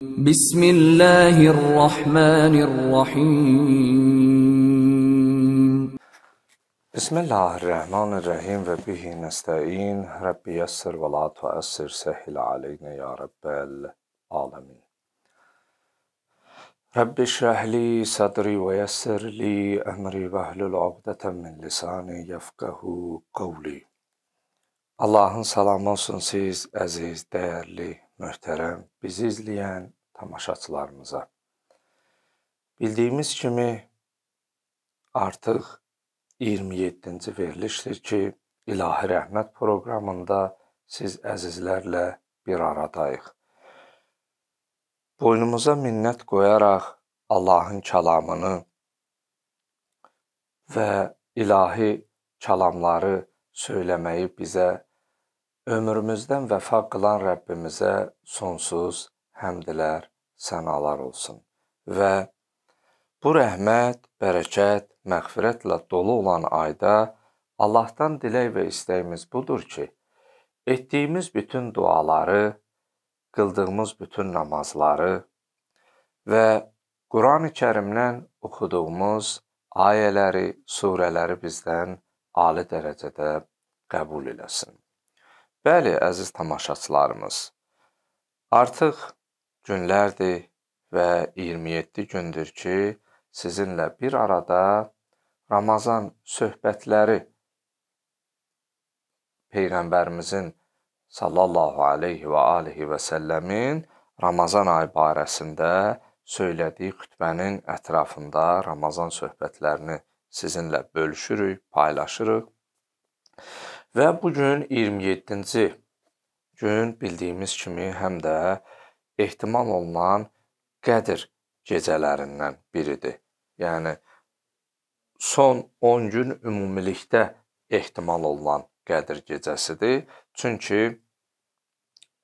بسم الله الرحمن الرحيم بسم الله الرحمن الرحيم وبه نستعين ربي يسر ولا تؤسر سهل علينا يا رب العالمين رب اشرح لي صدري ويسر لي أمري واحلل عقدة من لساني يفقه قولي الله سلام olsun siz aziz, değerli möhtərəm bizi izləyən tamaşaçılarımıza. Bildiyimiz kimi artıq 27-ci verilişdir ki, İlahi Rəhmət proqramında siz əzizlərlə bir aradayıq. Boynumuza minnət qoyaraq Allahın kəlamını və ilahi kəlamları söyləməyi bizə Ömrümüzdən vəfa qılan Rəbbimizə sonsuz həmdlər, sənalar olsun və bu rəhmət, bərəkət, məğfirətlə dolu olan ayda Allahdan dilək və istəyimiz budur ki, etdiyimiz bütün duaları, qıldığımız bütün namazları və Quran-ı Kərimdən oxuduğumuz ayələri, surələri bizdən ali dərəcədə qəbul eləsin. Bəli, əziz tamaşaçılarımız, artıq günlərdir və 27 gündür ki, sizinlə bir arada Ramazan söhbətləri Peyğəmbərimizin sallallahu alayhi və alihi və səlləmin Ramazan ayı barəsində söylədiyi xütbənin ətrafında Ramazan söhbətlərini sizinlə bölüşürük, paylaşırıq. Və bu gün 27-ci gün bildiyimiz kimi həm də ehtimal olunan Qədr gecələrindən biridir. Yəni son 10 gün ümumilikdə ehtimal olunan Qədr gecəsidir. Çünki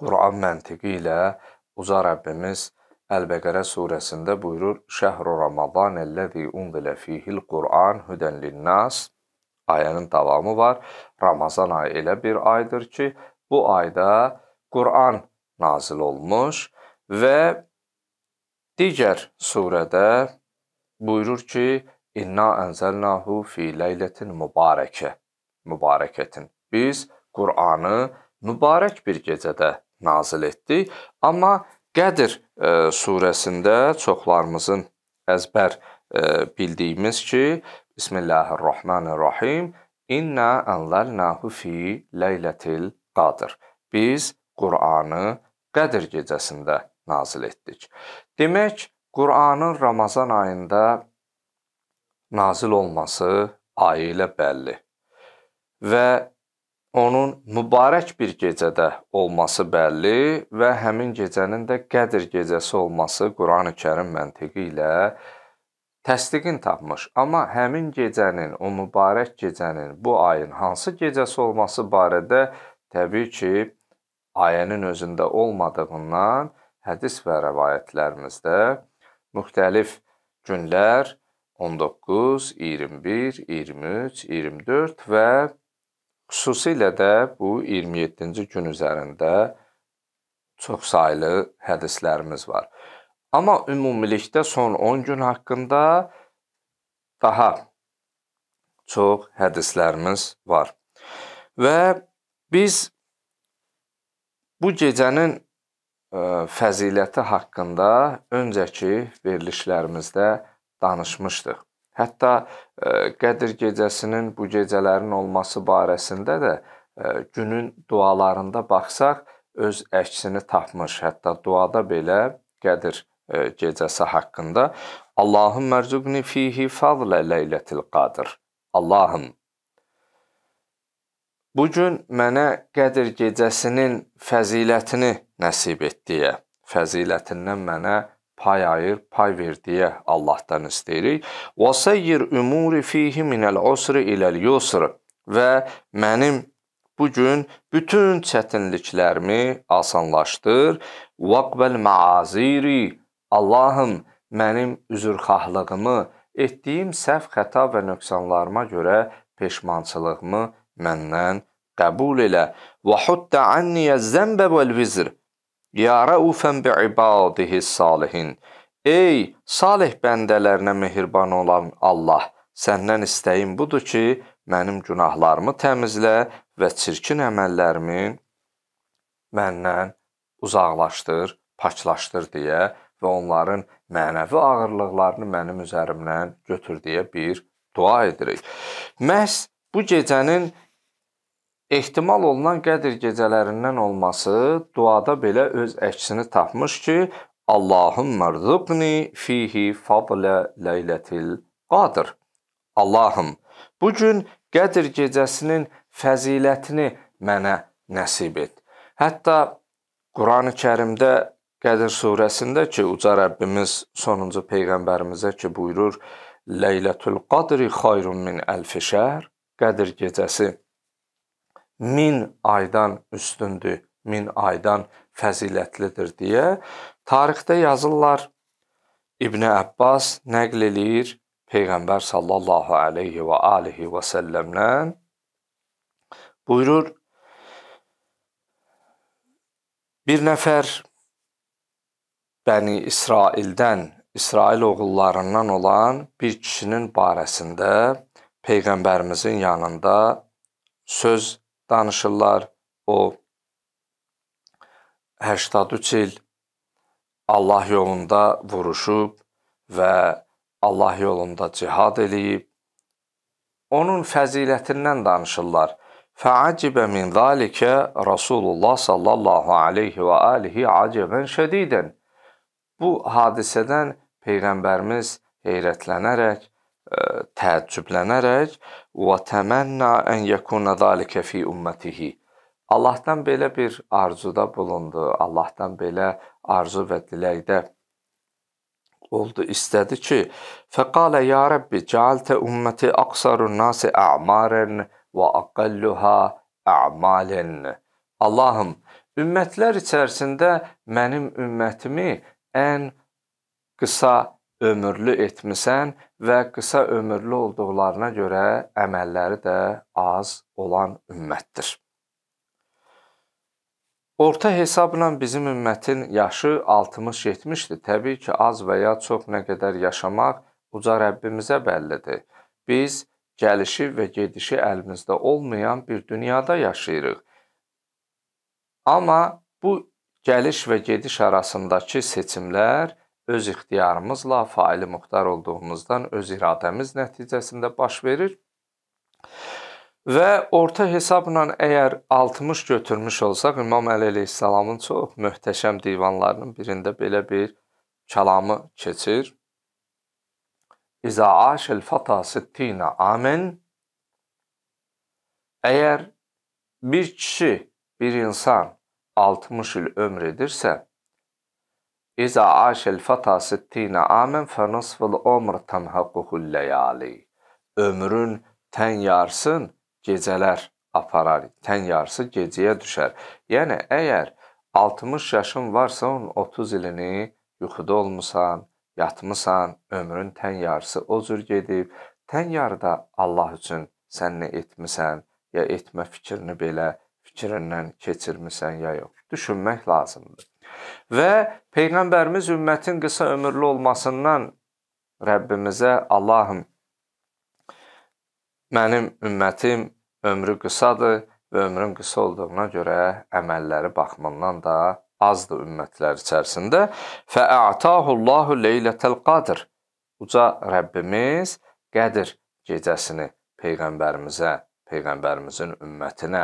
Quran məntiqi ilə uca Rəbbimiz Əl-Bəqərə surəsində buyurur: "Şəhrü Ramazan ellezî unzile fîhil Qur'an huden lin-nas" ayənin davamı var. Ramazan ayı elə bir aydır ki, bu ayda Quran nazil olmuş və digər surədə buyurur ki, İnna ənzəlnahu fi leylətin mübarəkə. Mübarəkətin. Biz Qur'anı mübarək bir gecədə nazil etdik, amma Qədir e, surəsində çoxlarımızın əzbər e, bildiyimiz ki, Bismillahirrahmanirrahim. İnna anzalnahu fi laylatil qadr. Biz Qur'anı Qədir gecəsində nazil etdik. Demək, Qur'anın Ramazan ayında nazil olması ayı ilə bəlli və onun mübarək bir gecədə olması bəlli və həmin gecənin də Qədir gecəsi olması Qurani-Kərim məntiqi ilə bəllidir təsdiqin tapmış. Amma həmin gecənin, o mübarək gecənin, bu ayın hansı gecəsi olması barədə təbii ki, ayənin özündə olmadığından hədis və rəvayətlərimizdə müxtəlif günlər 19, 21, 23, 24 və xüsusilə də bu 27-ci gün üzərində çox saylı hədislərimiz var. Amma ümumilikdə son 10 gün haqqında daha çox hədislərimiz var. Və biz bu gecənin ə, e, fəziləti haqqında öncəki verilişlərimizdə danışmışdıq. Hətta ə, e, Qədir gecəsinin bu gecələrin olması barəsində də ə, e, günün dualarında baxsaq öz əksini tapmış. Hətta duada belə Qədir E, gecəsi haqqında Allahım mərzubni fihi fadlə leylətil qadır. Allahım, bu gün mənə Qədir gecəsinin fəzilətini nəsib et deyə, fəzilətindən mənə pay ayır, pay ver deyə Allahdan istəyirik. Və seyyir ümuri fihi minəl usri iləl yusr və mənim bu gün bütün çətinliklərimi asanlaşdır. Vaqbəl maaziri Allahım, mənim üzrxahlığımı, etdiyim səhv xəta və nöqsanlarıma görə peşmançılığımı məndən qəbul elə. Və hutta anniyə zəmbə vəl vizr. Ya raufən bi ibadihi salihin. Ey salih bəndələrinə mehriban olan Allah, səndən istəyim budur ki, mənim günahlarımı təmizlə və çirkin əməllərimi məndən uzaqlaşdır, paklaşdır deyə və onların mənəvi ağırlıqlarını mənim üzərimdən götür deyə bir dua edirik. Məhz bu gecənin ehtimal olunan Qədir gecələrindən olması duada belə öz əksini tapmış ki, Allahım rızqni fihi fadla leyletil qadir. Allahım, bu gün Qədir gecəsinin fəzilətini mənə nəsib et. Hətta Qurani-Kərimdə Qədir surəsində ki, uca Rəbbimiz sonuncu peyğəmbərimizə ki, buyurur: "Leylətul qadri xayrun min alfi şəhr." Qədir gecəsi 1000 aydan üstündür, 1000 aydan fəzilətlidir deyə tarixdə yazırlar. İbn Abbas nəql eləyir Peyğəmbər sallallahu alayhi və alihi və səlləmdən buyurur: Bir nəfər Bəni İsraildən, İsrail oğullarından olan bir kişinin barəsində Peyğəmbərimizin yanında söz danışırlar. O 83 il Allah yolunda vuruşub və Allah yolunda cihad eləyib. Onun fəzilətindən danışırlar. Fəacibə min zalikə Rasulullah sallallahu aleyhi və alihi acəbən şədidən. Bu hadisədən Peyğəmbərimiz heyrətlənərək, e, təəccüblənərək və təmənna ən yekuna zalika fi ummatihi. Allahdan belə bir arzuda bulundu. Allahdan belə arzu və diləkdə oldu, istədi ki, fəqalə ya Rəbbi, cəaltə ümməti aqsarun nasi a'maren və aqalluha a'malen. Allahım, ümmətlər içərisində mənim ümmətimi ən qısa ömürlü etmisən və qısa ömürlü olduqlarına görə əməlləri də az olan ümmətdir. Orta hesabla bizim ümmətin yaşı 60-70-dir. Təbii ki, az və ya çox nə qədər yaşamaq uca Rəbbimizə bəllidir. Biz gəlişi və gedişi əlimizdə olmayan bir dünyada yaşayırıq. Amma bu Gəliş və gediş arasındakı seçimlər öz ixtiyarımızla faili muxtar olduğumuzdan öz iradəmiz nəticəsində baş verir. Və orta hesabla əgər 60 götürmüş olsaq, İmam Əli əleyhissalamın çox möhtəşəm divanlarının birində belə bir kəlamı keçir. İza aşil fata sittina amin. Əgər bir kişi, bir insan 60 il ömr edirsə, İzə aşəl fəta 60 amən fə nısfıl ömr təmhəquhul ləyali. Ömrün tən yarsın gecələr aparar, tən yarısı gecəyə düşər. Yəni, əgər 60 yaşın varsa, onun 30 ilini yuxuda olmusan, yatmısan, ömrün tən yarısı o cür gedib, tən yarıda Allah üçün sən nə etmisən, ya etmə fikrini belə fikrindən keçirmisən ya yox. Düşünmək lazımdır. Və peyğəmbərimiz ümmətin qısa ömürlü olmasından Rəbbimizə Allahım mənim ümmətim ömrü qısadır və ömrün qısa olduğuna görə əməlləri baxımından da azdır ümmətlər içərisində. Fə'atahullahu leylətəl qadr. Uca Rəbbimiz Qədir gecəsini peyğəmbərimizə, peyğəmbərimizin ümmətinə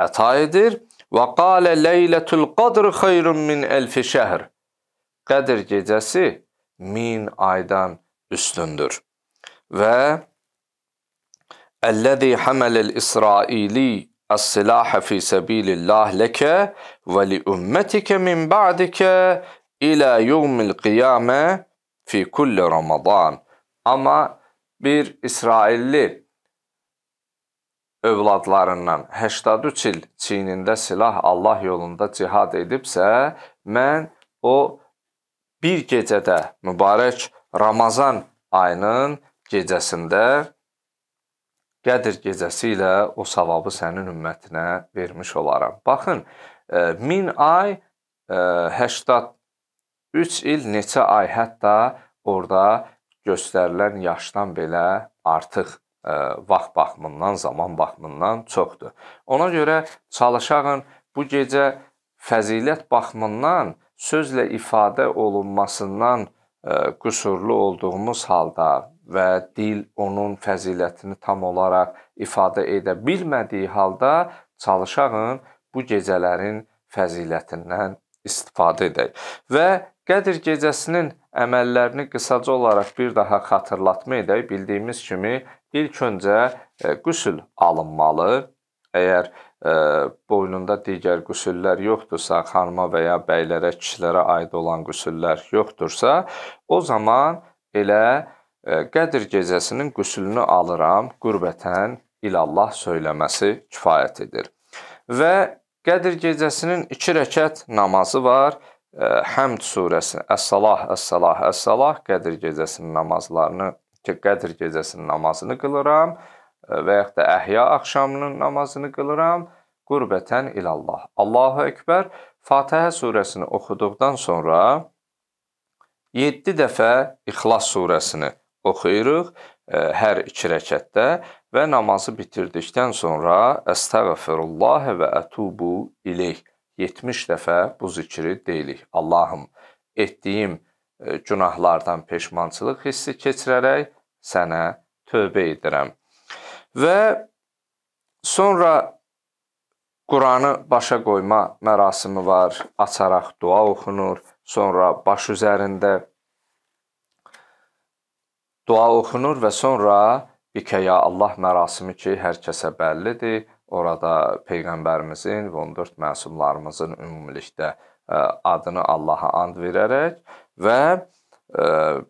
ətayidir. Ve qalə leylətul qadr xeyrun min elfi şəhr. Qədir gecəsi min aydan üstündür. Və Əlləzi hamalel İsraili السلاح في سبيل الله لك ولأمتك min بعدك إلى يوم القيامة في كل رمضان. Ama bir İsrailli övladlarından 83 il çiynində silah Allah yolunda cihad edibsə, mən o bir gecədə mübarək Ramazan ayının gecəsində Qədir gecəsi ilə o savabı sənin ümmətinə vermiş olaram. Baxın, 1000 e, ay 83 e, il neçə ay hətta orada göstərilən yaşdan belə artıq vaxt baxımından, zaman baxımından çoxdur. Ona görə çalışağın bu gecə fəzilət baxımından sözlə ifadə olunmasından qüsurlu olduğumuz halda və dil onun fəzilətini tam olaraq ifadə edə bilmədiyi halda çalışağın bu gecələrin fəzilətindən istifadə edək. Və Qədir gecəsinin əməllərini qısaca olaraq bir daha xatırlatma edək. Bildiyimiz kimi İlk öncə e, qüsül alınmalı. Əgər ə, e, boynunda digər qüsüllər yoxdursa, xanıma və ya bəylərə, kişilərə aid olan qüsüllər yoxdursa, o zaman elə ə, e, Qədir gecəsinin qüsülünü alıram qurbətən ilallah söyləməsi kifayətidir. Və Qədir gecəsinin 2 rəkat namazı var. Həmd surəsi, Əs-Salah, Əs-Salah, Əs-Salah Qədir gecəsinin namazlarını ki, qədr gecəsinin namazını qılıram e, və yaxud da əhya axşamının namazını qılıram qurbətən ilallah. Allahu Ekber Fatihə surəsini oxuduqdan sonra 7 dəfə İxlas surəsini oxuyuruq e, hər iki rəkətdə və namazı bitirdikdən sonra Əstəğfirullah və ətubu ileyh 70 dəfə bu zikri deyilik. Allahım, etdiyim E, günahlardan peşmançılıq hissi keçirərək sənə tövbə edirəm. Və sonra Quranı başa qoyma mərasimi var, açaraq dua oxunur, sonra baş üzərində dua oxunur və sonra Bikəya Allah mərasimi ki, hər kəsə bəllidir. Orada Peyğəmbərimizin və 14 məsumlarımızın ümumilikdə adını Allaha and verərək və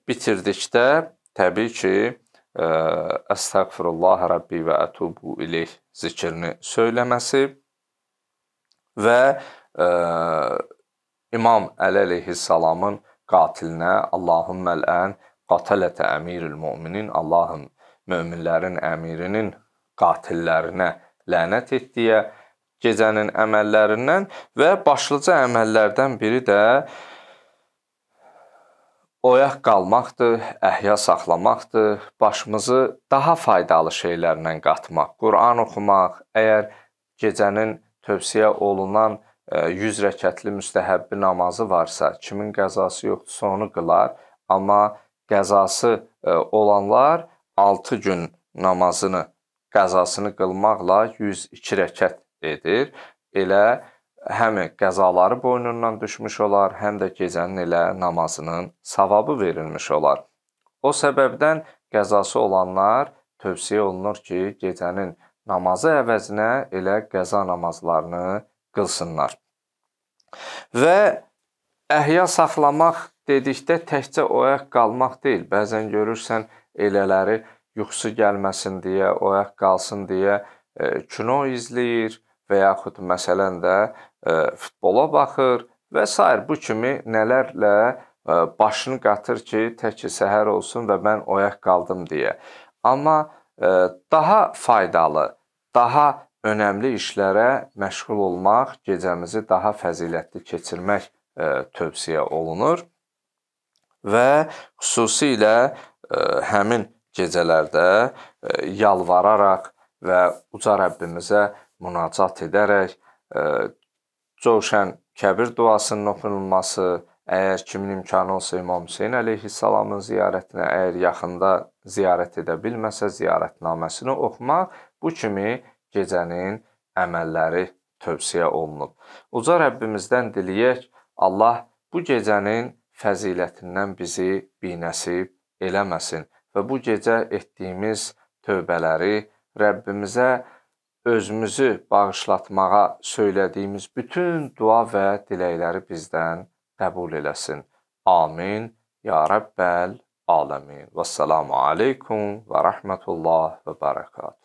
bitirdikdə təbii ki, Əstəğfirullah Rabbi və ətubu ileyh zikrini söyləməsi və ə, İmam Əli əleyhissalamın qatilinə Allahümməl-ən qatalətə əmirül müminin Allahım möminlərin əmirinin qatillərinə lənət etdiyə gecənin əməllərindən və başlıca əməllərdən biri də oyaq qalmaqdır, əhya saxlamaqdır, başımızı daha faydalı şeylərlə qatmaq, Quran oxumaq, əgər gecənin tövsiyə olunan 100 e, rəkətli müstəhəbbi namazı varsa, kimin qəzası yoxdursa onu qılar, amma qəzası e, olanlar 6 gün namazını qəzasını qılmaqla 102 rəkət edir, elə həm qəzaları boynundan düşmüş olar, həm də gecənin elə namazının savabı verilmiş olar. O səbəbdən qəzası olanlar tövsiyə olunur ki, gecənin namazı əvəzinə elə qəza namazlarını qılsınlar. Və əhya saxlamaq dedikdə təkcə oyaq qalmaq deyil. Bəzən görürsən elələri yuxusu gəlməsin deyə, oyaq qalsın deyə e, kino izləyir, və yaxud məsələn də e, futbola baxır və s. bu kimi nələrlə e, başını qatır ki, tək ki səhər olsun və mən oyaq qaldım deyə. Amma e, daha faydalı, daha önəmli işlərə məşğul olmaq, gecəmizi daha fəzilətli keçirmək tövsiyə olunur və xüsusilə həmin gecələrdə yalvararaq və uca Rəbbimizə münacat edərək e, coşən kəbir duasının oxunulması, əgər kimin imkanı olsa İmam Hüseyn əleyhissalamın ziyarətinə, əgər yaxında ziyarət edə bilməsə ziyarətnaməsini oxumaq bu kimi gecənin əməlləri tövsiyə olunub. Uca Rəbbimizdən diləyək, Allah bu gecənin fəzilətindən bizi binəsib eləməsin və bu gecə etdiyimiz tövbələri Rəbbimizə özümüzü bağışlatmağa söylədiyimiz bütün dua və diləkləri bizdən qəbul eləsin. Amin. Ya Rəbbəl aləmin. Vesselamu aleykum və rəhmətullah və bərəkatuhu.